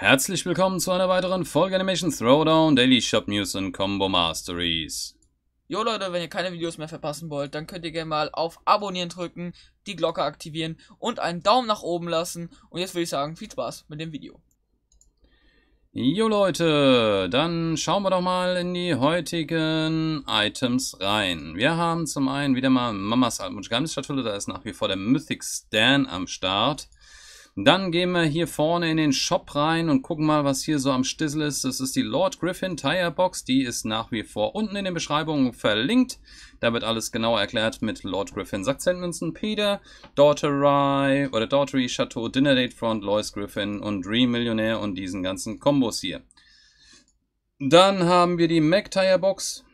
Herzlich willkommen zu einer weiteren Folge Animation Throwdown, Daily Shop News und Combo Masteries. Jo Leute, wenn ihr keine Videos mehr verpassen wollt, dann könnt ihr gerne mal auf Abonnieren drücken, die Glocke aktivieren und einen Daumen nach oben lassen. Und jetzt würde ich sagen, viel Spaß mit dem Video. Jo Leute, dann schauen wir doch mal in die heutigen Items rein. Wir haben zum einen wieder mal Mamas Altmund Geheimnis Stadthülle, da ist nach wie vor der Mythic Stan am Start. Dann gehen wir hier vorne in den Shop rein und gucken mal, was hier so am Stissel ist. Das ist die Lord Griffin Tire Box. Die ist nach wie vor unten in den Beschreibungen verlinkt. Da wird alles genau erklärt mit Lord Griffin Sachsenmünzen, Peter, Daughtery oder Daughtery Chateau, Dinner Date Front, Lois Griffin und Dream Millionaire und diesen ganzen Kombos hier. Dann haben wir die Mac Tire Box.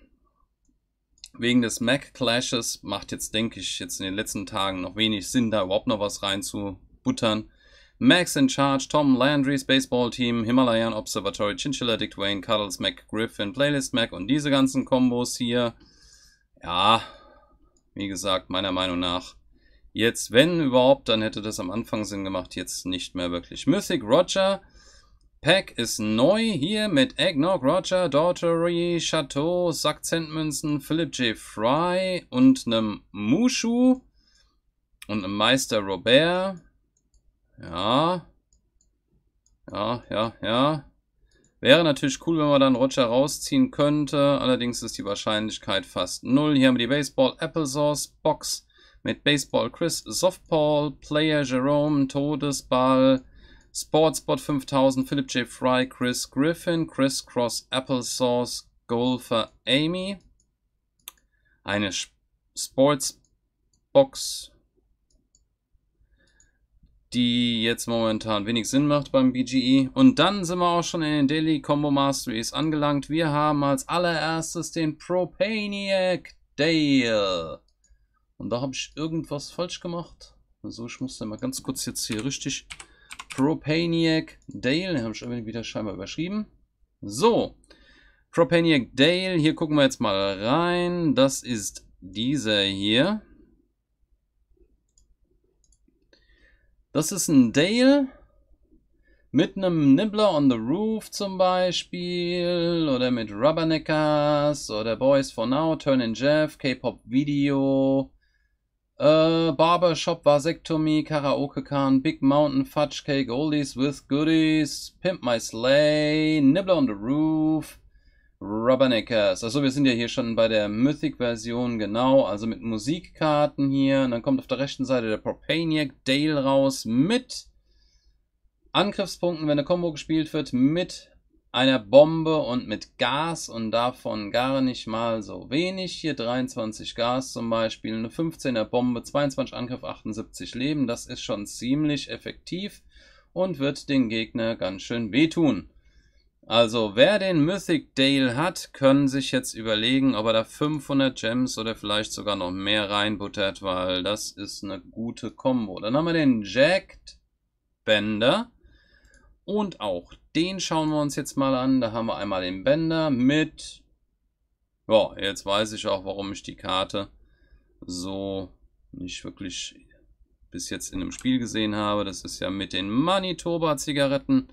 Wegen des Mac Clashes macht jetzt, denke ich, jetzt in den letzten Tagen noch wenig Sinn, da überhaupt noch was reinzubuttern. Max in Charge, Tom Landry's Baseball Team, Himalayan Observatory, Chinchilla, Dick Wayne, Cuddles, Mac, Griffin, Playlist Mac und diese ganzen Kombos hier. Ja, wie gesagt, meiner Meinung nach jetzt, wenn überhaupt, dann hätte das am Anfang Sinn gemacht, jetzt nicht mehr wirklich. Mythic Roger, Pack ist neu hier mit Eggnog, Roger, Daughtery, Chateau, Sackzentmünzen, Philip J. Fry und einem Mushu und einem Meister Robert. Ja. Ja, ja, ja. Wäre natürlich cool, wenn man dann Roger rausziehen könnte. Allerdings ist die Wahrscheinlichkeit fast null. Hier haben wir die Baseball Applesauce Box mit Baseball Chris, Softball, Player Jerome, Todesball, Sportspot 5000, Philip J. Fry, Chris Griffin, Chris Cross, Applesauce, Golfer Amy. Eine Sportsbox die jetzt momentan wenig Sinn macht beim BGE. Und dann sind wir auch schon in den Daily Combo Masteries angelangt. Wir haben als allererstes den Propaniac Dale. Und da habe ich irgendwas falsch gemacht. Also ich muss den mal ganz kurz jetzt hier richtig... Propaniac Dale, den habe ich irgendwie wieder scheinbar überschrieben. So, Propaniac Dale, hier gucken wir jetzt mal rein. Das ist dieser hier. Das ist ein Dale mit einem Nibbler on the Roof zum Beispiel oder mit Rubberneckers oder Boys for Now, Turn in Jeff, K-Pop Video, äh, Barbershop, Vasektomie, Karaoke Khan, Big Mountain, Fudge Cake, Oldies with Goodies, Pimp My Sleigh, Nibbler on the Roof, Rubberneckers. Also wir sind ja hier schon bei der Mythic-Version, genau. Also mit Musikkarten hier. Und dann kommt auf der rechten Seite der Propaniac Dale raus mit Angriffspunkten, wenn eine Combo gespielt wird, mit einer Bombe und mit Gas und davon gar nicht mal so wenig. Hier 23 Gas zum Beispiel, eine 15er Bombe, 22 Angriff, 78 Leben. Das ist schon ziemlich effektiv und wird den Gegner ganz schön wehtun. Also, wer den Mythic Dale hat, können sich jetzt überlegen, ob er da 500 Gems oder vielleicht sogar noch mehr reinbuttert, weil das ist eine gute Kombo. Dann haben wir den Jacked Bender und auch den schauen wir uns jetzt mal an. Da haben wir einmal den Bender mit... Ja, jetzt weiß ich auch, warum ich die Karte so nicht wirklich bis jetzt in einem Spiel gesehen habe. Das ist ja mit den Manitoba-Zigaretten.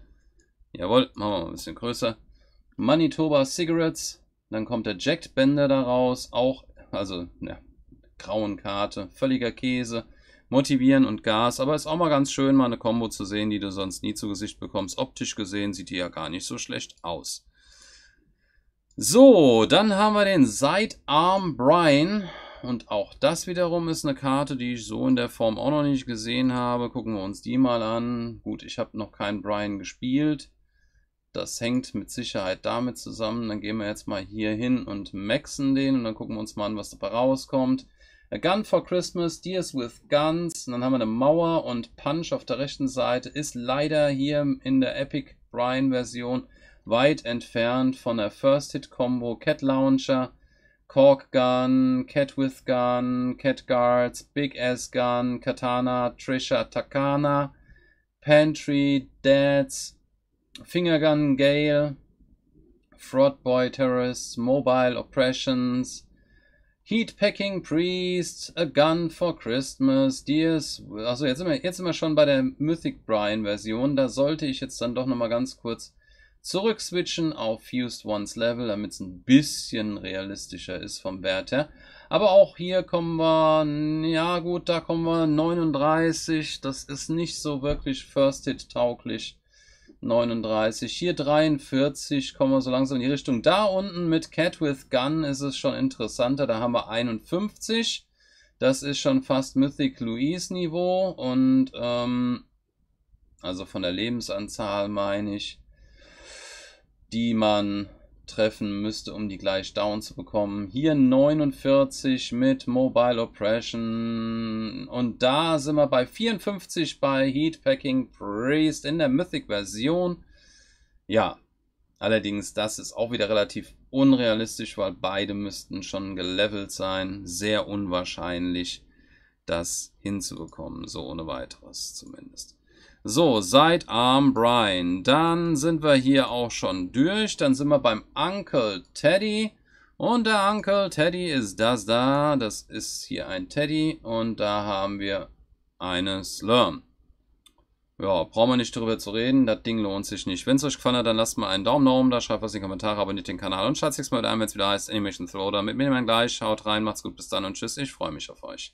Jawohl, machen wir mal ein bisschen größer. Manitoba Cigarettes. Dann kommt der Jacked Bender daraus. Auch, also, ja, grauen Karte. Völliger Käse. Motivieren und Gas. Aber ist auch mal ganz schön, mal eine Combo zu sehen, die du sonst nie zu Gesicht bekommst. Optisch gesehen sieht die ja gar nicht so schlecht aus. So, dann haben wir den Sidearm Brian. Und auch das wiederum ist eine Karte, die ich so in der Form auch noch nicht gesehen habe. Gucken wir uns die mal an. Gut, ich habe noch keinen Brian gespielt. Das hängt mit Sicherheit damit zusammen. Dann gehen wir jetzt mal hier hin und maxen den und dann gucken wir uns mal an, was dabei rauskommt. A Gun for Christmas, Dears with Guns. Und dann haben wir eine Mauer und Punch auf der rechten Seite ist leider hier in der Epic Brian Version weit entfernt von der First Hit Combo Cat Launcher, Cork Gun, Cat with Gun, Cat Guards, Big Ass Gun, Katana, Trisha Takana, Pantry, Dads, Fingergun, Gale, Fraud Boy Terrorist, Mobile Oppressions, Heatpacking, Priest, A Gun for Christmas, Dears. Also jetzt sind, wir, jetzt sind wir schon bei der Mythic Brian Version. Da sollte ich jetzt dann doch nochmal ganz kurz zurückswitchen auf Fused Ones Level, damit es ein bisschen realistischer ist vom Wert her. Aber auch hier kommen wir, ja gut, da kommen wir 39. Das ist nicht so wirklich First Hit tauglich. 39, hier 43, kommen wir so langsam in die Richtung. Da unten mit Cat with Gun ist es schon interessanter, da haben wir 51. Das ist schon fast Mythic Louise Niveau und ähm, also von der Lebensanzahl meine ich, die man treffen müsste, um die gleich down zu bekommen. Hier 49 mit Mobile Oppression. Und da sind wir bei 54 bei Heatpacking Priest in der Mythic-Version. Ja, allerdings, das ist auch wieder relativ unrealistisch, weil beide müssten schon gelevelt sein. Sehr unwahrscheinlich, das hinzubekommen, so ohne weiteres zumindest. So, Sidearm Brian. Dann sind wir hier auch schon durch. Dann sind wir beim Uncle Teddy. Und der Uncle Teddy ist das da. Das ist hier ein Teddy. Und da haben wir eine Slurm. Ja, brauchen wir nicht drüber zu reden. Das Ding lohnt sich nicht. Wenn es euch gefallen hat, dann lasst mal einen Daumen nach oben da, schreibt was in die Kommentare, abonniert den Kanal und schaut es mal wieder ein, wenn es wieder heißt Animation Throwdown. Mit mir dann gleich. Haut rein, macht's gut, bis dann und tschüss. Ich freue mich auf euch.